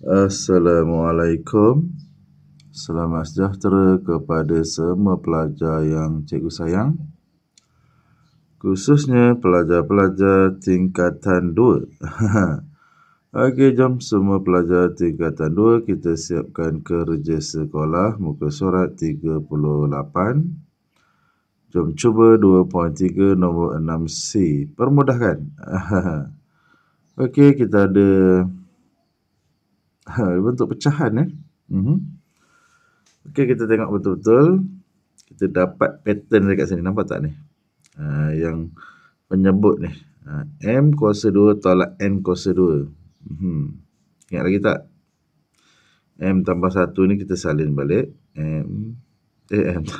Assalamualaikum Selamat sejahtera kepada semua pelajar yang cikgu sayang Khususnya pelajar-pelajar tingkatan 2 Okey, jom semua pelajar tingkatan 2 Kita siapkan kerja sekolah Muka surat 38 Jom cuba 2.3 nombor 6C Permudahkan Okey, kita ada ha, bentuk pecahan eh. Mm-hmm. Okey kita tengok betul-betul kita dapat pattern dekat sini nampak tak ni? Ha, yang penyebut ni ha, M kuasa 2 tolak N kuasa 2. Mm-hmm. Ingat lagi tak? M tambah 1 ni kita salin balik. M eh M.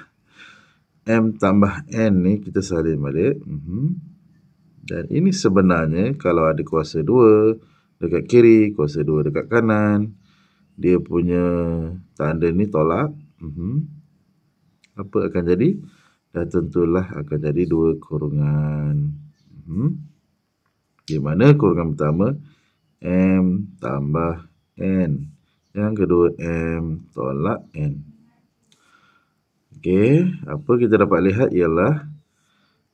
M tambah N ni kita salin balik. Mm-hmm. Dan ini sebenarnya kalau ada kuasa dekat kiri, kuasa dua dekat kanan. Dia punya tanda ni tolak. Uh mhm. -huh. Apa akan jadi? Dah tentulah akan jadi dua kurungan. Uh mhm. -huh. Di mana kurungan pertama? M tambah N. Yang kedua M tolak N. Okey, apa kita dapat lihat ialah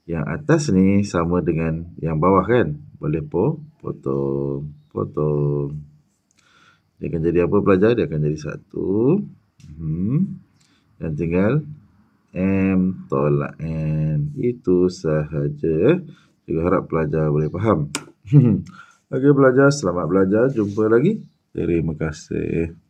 yang atas ni sama dengan yang bawah kan? Boleh po potong kotor. Dia akan jadi apa pelajar? Dia akan jadi satu. Hmm. Dan tinggal M tolak N. Itu sahaja. Juga harap pelajar boleh faham. Okey pelajar, selamat belajar. Jumpa lagi. Terima kasih.